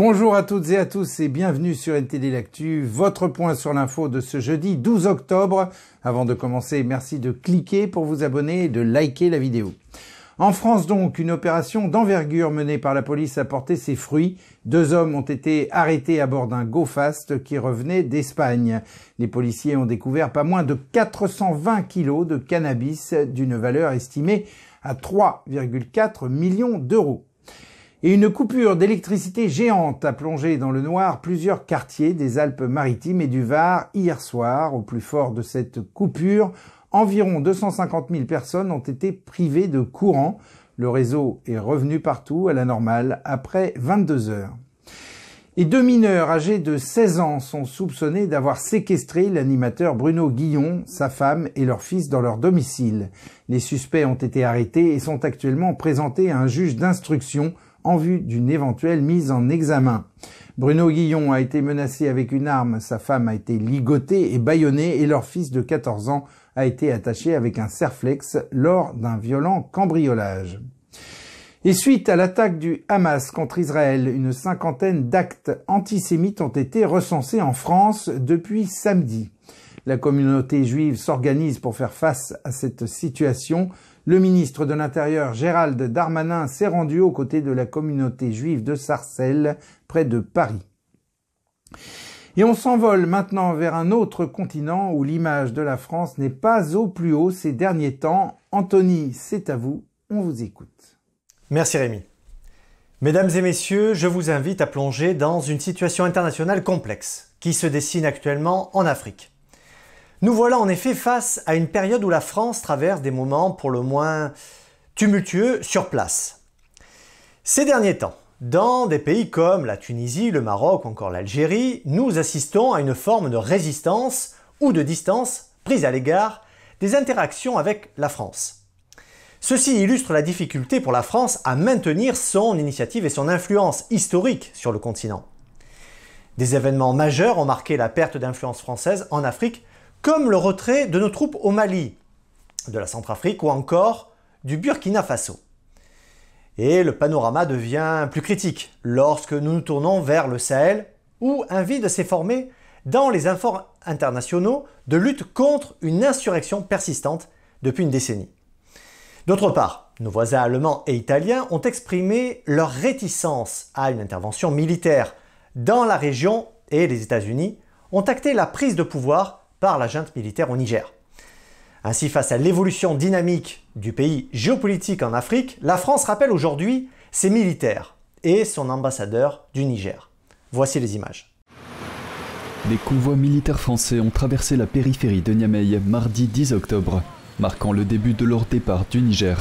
Bonjour à toutes et à tous et bienvenue sur NTD L'Actu, votre point sur l'info de ce jeudi 12 octobre. Avant de commencer, merci de cliquer pour vous abonner et de liker la vidéo. En France donc, une opération d'envergure menée par la police a porté ses fruits. Deux hommes ont été arrêtés à bord d'un GoFast qui revenait d'Espagne. Les policiers ont découvert pas moins de 420 kilos de cannabis d'une valeur estimée à 3,4 millions d'euros et une coupure d'électricité géante a plongé dans le noir plusieurs quartiers des Alpes-Maritimes et du Var hier soir. Au plus fort de cette coupure, environ 250 000 personnes ont été privées de courant. Le réseau est revenu partout à la normale après 22 heures. Et deux mineurs âgés de 16 ans sont soupçonnés d'avoir séquestré l'animateur Bruno Guillon, sa femme et leur fils dans leur domicile. Les suspects ont été arrêtés et sont actuellement présentés à un juge d'instruction en vue d'une éventuelle mise en examen. Bruno Guillon a été menacé avec une arme, sa femme a été ligotée et bâillonnée et leur fils de 14 ans a été attaché avec un serflex lors d'un violent cambriolage. Et suite à l'attaque du Hamas contre Israël, une cinquantaine d'actes antisémites ont été recensés en France depuis samedi. La communauté juive s'organise pour faire face à cette situation. Le ministre de l'Intérieur Gérald Darmanin s'est rendu aux côtés de la communauté juive de Sarcelles, près de Paris. Et on s'envole maintenant vers un autre continent où l'image de la France n'est pas au plus haut ces derniers temps. Anthony, c'est à vous, on vous écoute. Merci Rémi. Mesdames et messieurs, je vous invite à plonger dans une situation internationale complexe qui se dessine actuellement en Afrique. Nous voilà en effet face à une période où la France traverse des moments pour le moins tumultueux sur place. Ces derniers temps, dans des pays comme la Tunisie, le Maroc ou encore l'Algérie, nous assistons à une forme de résistance ou de distance prise à l'égard des interactions avec la France. Ceci illustre la difficulté pour la France à maintenir son initiative et son influence historique sur le continent. Des événements majeurs ont marqué la perte d'influence française en Afrique comme le retrait de nos troupes au Mali, de la Centrafrique ou encore du Burkina Faso. Et le panorama devient plus critique lorsque nous nous tournons vers le Sahel, où un vide s'est formé dans les efforts internationaux de lutte contre une insurrection persistante depuis une décennie. D'autre part, nos voisins allemands et italiens ont exprimé leur réticence à une intervention militaire dans la région et les États-Unis ont acté la prise de pouvoir par la junte militaire au Niger. Ainsi, face à l'évolution dynamique du pays géopolitique en Afrique, la France rappelle aujourd'hui ses militaires et son ambassadeur du Niger. Voici les images. Des convois militaires français ont traversé la périphérie de Niamey mardi 10 octobre, marquant le début de leur départ du Niger.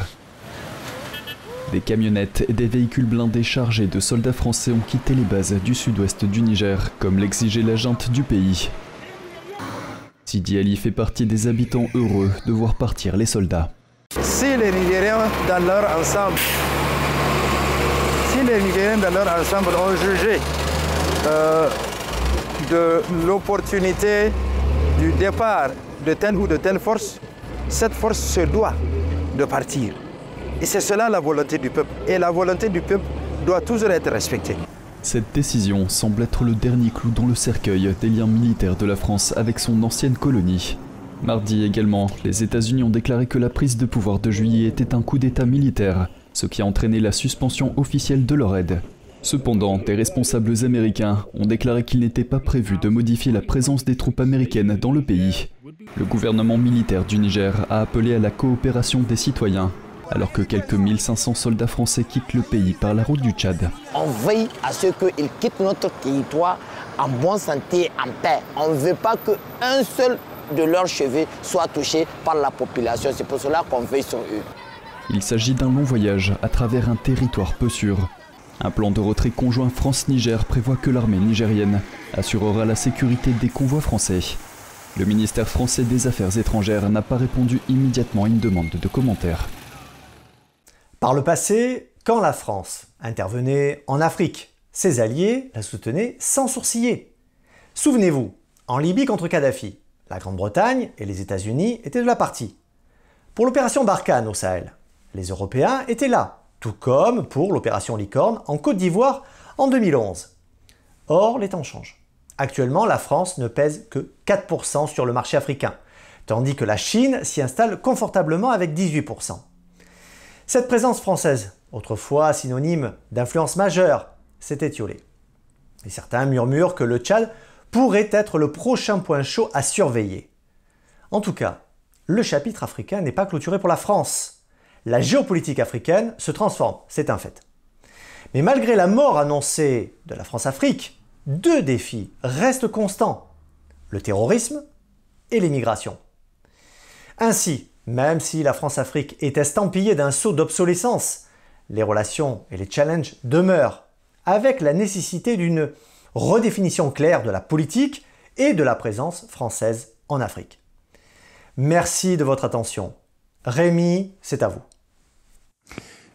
Des camionnettes et des véhicules blindés chargés de soldats français ont quitté les bases du sud-ouest du Niger, comme l'exigeait la junte du pays, Sidi Ali fait partie des habitants heureux de voir partir les soldats. Si les Nigériens dans leur ensemble, si les ont jugé euh, de l'opportunité du départ de telle ou de telle force, cette force se doit de partir. Et c'est cela la volonté du peuple. Et la volonté du peuple doit toujours être respectée. Cette décision semble être le dernier clou dans le cercueil des liens militaires de la France avec son ancienne colonie. Mardi également, les États-Unis ont déclaré que la prise de pouvoir de juillet était un coup d'État militaire, ce qui a entraîné la suspension officielle de leur aide. Cependant, des responsables américains ont déclaré qu'il n'était pas prévu de modifier la présence des troupes américaines dans le pays. Le gouvernement militaire du Niger a appelé à la coopération des citoyens alors que quelques 1500 soldats français quittent le pays par la route du Tchad. On veille à ce qu'ils quittent notre territoire en bonne santé, en paix. On ne veut pas qu'un seul de leurs cheveux soit touché par la population. C'est pour cela qu'on veille sur eux. Il s'agit d'un long voyage à travers un territoire peu sûr. Un plan de retrait conjoint France-Niger prévoit que l'armée nigérienne assurera la sécurité des convois français. Le ministère français des Affaires étrangères n'a pas répondu immédiatement à une demande de commentaires. Par le passé, quand la France intervenait en Afrique, ses alliés la soutenaient sans sourciller. Souvenez-vous, en Libye contre Kadhafi, la Grande-Bretagne et les États-Unis étaient de la partie. Pour l'opération Barkhane au Sahel, les Européens étaient là, tout comme pour l'opération Licorne en Côte d'Ivoire en 2011. Or, les temps changent. Actuellement, la France ne pèse que 4% sur le marché africain, tandis que la Chine s'y installe confortablement avec 18%. Cette présence française, autrefois synonyme d'influence majeure, s'est étiolée. Et certains murmurent que le Tchad pourrait être le prochain point chaud à surveiller. En tout cas, le chapitre africain n'est pas clôturé pour la France. La géopolitique africaine se transforme, c'est un fait. Mais malgré la mort annoncée de la France-Afrique, deux défis restent constants, le terrorisme et l'immigration. Ainsi, même si la France-Afrique est estampillée d'un saut d'obsolescence, les relations et les challenges demeurent, avec la nécessité d'une redéfinition claire de la politique et de la présence française en Afrique. Merci de votre attention. Rémi, c'est à vous.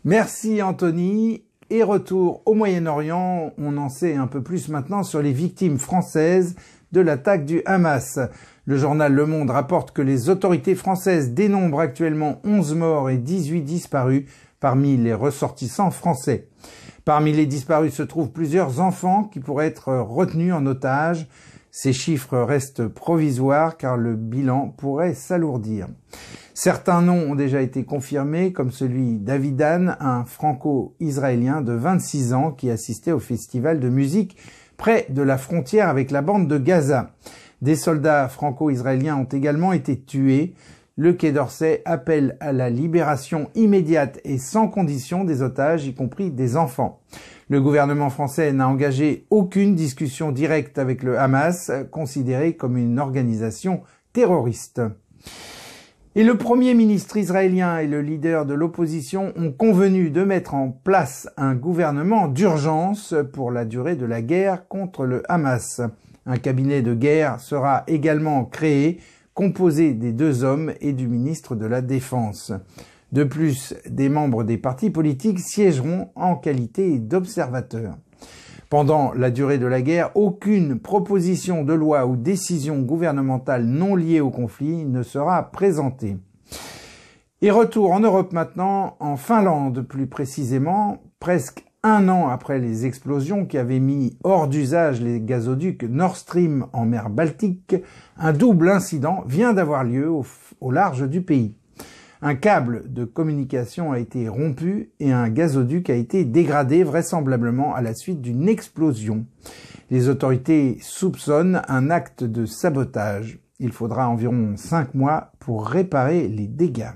Merci Anthony. Et retour au Moyen-Orient, on en sait un peu plus maintenant sur les victimes françaises de l'attaque du Hamas. Le journal Le Monde rapporte que les autorités françaises dénombrent actuellement 11 morts et 18 disparus parmi les ressortissants français. Parmi les disparus se trouvent plusieurs enfants qui pourraient être retenus en otage. Ces chiffres restent provisoires car le bilan pourrait s'alourdir. Certains noms ont déjà été confirmés, comme celui d'Avidan, un franco-israélien de 26 ans qui assistait au festival de musique près de la frontière avec la bande de Gaza. Des soldats franco-israéliens ont également été tués. Le Quai d'Orsay appelle à la libération immédiate et sans condition des otages, y compris des enfants. Le gouvernement français n'a engagé aucune discussion directe avec le Hamas, considéré comme une organisation terroriste. Et le Premier ministre israélien et le leader de l'opposition ont convenu de mettre en place un gouvernement d'urgence pour la durée de la guerre contre le Hamas. Un cabinet de guerre sera également créé, composé des deux hommes et du ministre de la Défense. De plus, des membres des partis politiques siégeront en qualité d'observateurs. Pendant la durée de la guerre, aucune proposition de loi ou décision gouvernementale non liée au conflit ne sera présentée. Et retour en Europe maintenant, en Finlande plus précisément, presque un an après les explosions qui avaient mis hors d'usage les gazoducs Nord Stream en mer Baltique, un double incident vient d'avoir lieu au, au large du pays. Un câble de communication a été rompu et un gazoduc a été dégradé vraisemblablement à la suite d'une explosion. Les autorités soupçonnent un acte de sabotage. Il faudra environ cinq mois pour réparer les dégâts.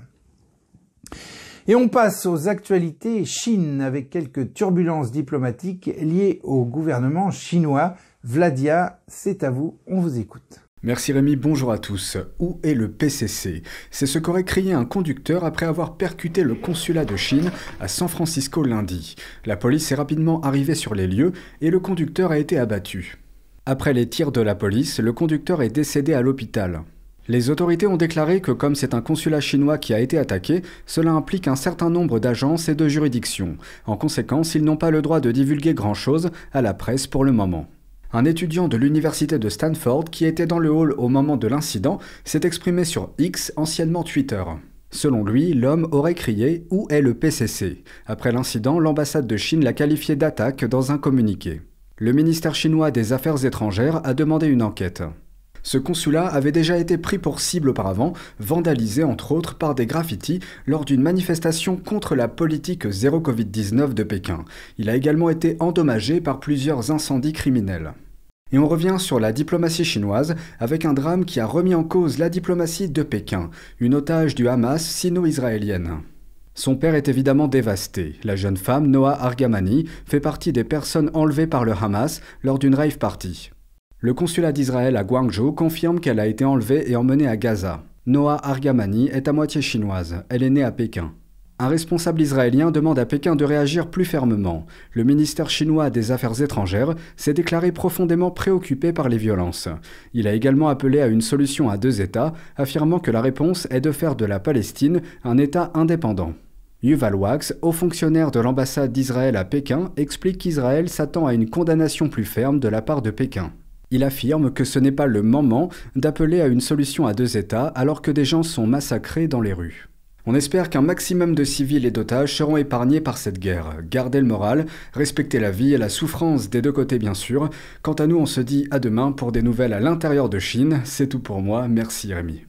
Et on passe aux actualités Chine avec quelques turbulences diplomatiques liées au gouvernement chinois. Vladia, c'est à vous, on vous écoute. Merci Rémi, bonjour à tous. Où est le PCC C'est ce qu'aurait crié un conducteur après avoir percuté le consulat de Chine à San Francisco lundi. La police est rapidement arrivée sur les lieux et le conducteur a été abattu. Après les tirs de la police, le conducteur est décédé à l'hôpital. Les autorités ont déclaré que comme c'est un consulat chinois qui a été attaqué, cela implique un certain nombre d'agences et de juridictions. En conséquence, ils n'ont pas le droit de divulguer grand-chose à la presse pour le moment. Un étudiant de l'université de Stanford qui était dans le hall au moment de l'incident s'est exprimé sur X, anciennement Twitter. Selon lui, l'homme aurait crié Où est le PCC Après l'incident, l'ambassade de Chine l'a qualifié d'attaque dans un communiqué. Le ministère chinois des Affaires étrangères a demandé une enquête. Ce consulat avait déjà été pris pour cible auparavant, vandalisé entre autres par des graffitis lors d'une manifestation contre la politique zéro Covid-19 de Pékin. Il a également été endommagé par plusieurs incendies criminels. Et on revient sur la diplomatie chinoise avec un drame qui a remis en cause la diplomatie de Pékin, une otage du Hamas sino-israélienne. Son père est évidemment dévasté. La jeune femme, Noah Argamani, fait partie des personnes enlevées par le Hamas lors d'une rave party. Le consulat d'Israël à Guangzhou confirme qu'elle a été enlevée et emmenée à Gaza. Noah Argamani est à moitié chinoise. Elle est née à Pékin. Un responsable israélien demande à Pékin de réagir plus fermement. Le ministère chinois des Affaires étrangères s'est déclaré profondément préoccupé par les violences. Il a également appelé à une solution à deux États, affirmant que la réponse est de faire de la Palestine un État indépendant. Yuval Wax, haut fonctionnaire de l'ambassade d'Israël à Pékin, explique qu'Israël s'attend à une condamnation plus ferme de la part de Pékin. Il affirme que ce n'est pas le moment d'appeler à une solution à deux États alors que des gens sont massacrés dans les rues. On espère qu'un maximum de civils et d'otages seront épargnés par cette guerre. Gardez le moral, respectez la vie et la souffrance des deux côtés bien sûr. Quant à nous, on se dit à demain pour des nouvelles à l'intérieur de Chine. C'est tout pour moi. Merci Rémi.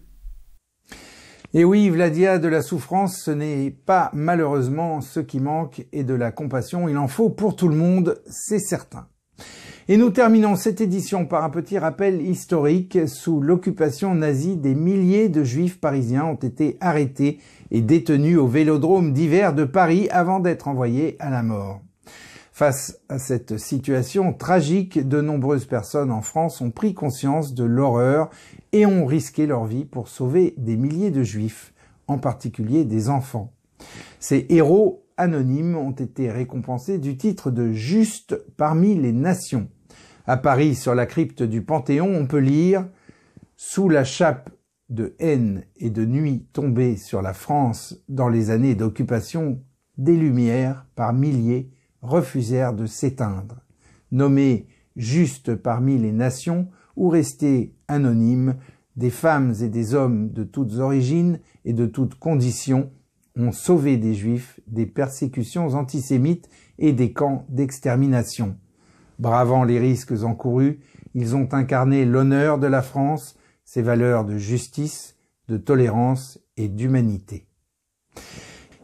Et oui, Vladia, de la souffrance, ce n'est pas malheureusement ce qui manque, et de la compassion, il en faut pour tout le monde, c'est certain. Et nous terminons cette édition par un petit rappel historique. Sous l'occupation nazie, des milliers de juifs parisiens ont été arrêtés et détenu au vélodrome d'hiver de Paris avant d'être envoyé à la mort. Face à cette situation tragique, de nombreuses personnes en France ont pris conscience de l'horreur et ont risqué leur vie pour sauver des milliers de juifs, en particulier des enfants. Ces héros anonymes ont été récompensés du titre de juste parmi les nations. À Paris, sur la crypte du Panthéon, on peut lire Sous la chape de haine et de nuit tombées sur la France dans les années d'occupation, des lumières, par milliers, refusèrent de s'éteindre. Nommées juste parmi les nations ou restées anonymes, des femmes et des hommes de toutes origines et de toutes conditions ont sauvé des juifs des persécutions antisémites et des camps d'extermination. Bravant les risques encourus, ils ont incarné l'honneur de la France, ces valeurs de justice, de tolérance et d'humanité.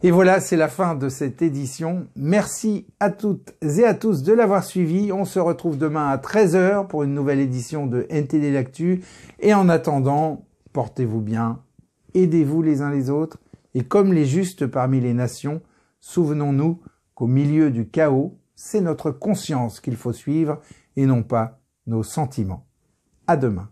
Et voilà, c'est la fin de cette édition. Merci à toutes et à tous de l'avoir suivi. On se retrouve demain à 13h pour une nouvelle édition de NTD L'Actu. Et en attendant, portez-vous bien, aidez-vous les uns les autres, et comme les justes parmi les nations, souvenons-nous qu'au milieu du chaos, c'est notre conscience qu'il faut suivre et non pas nos sentiments. À demain.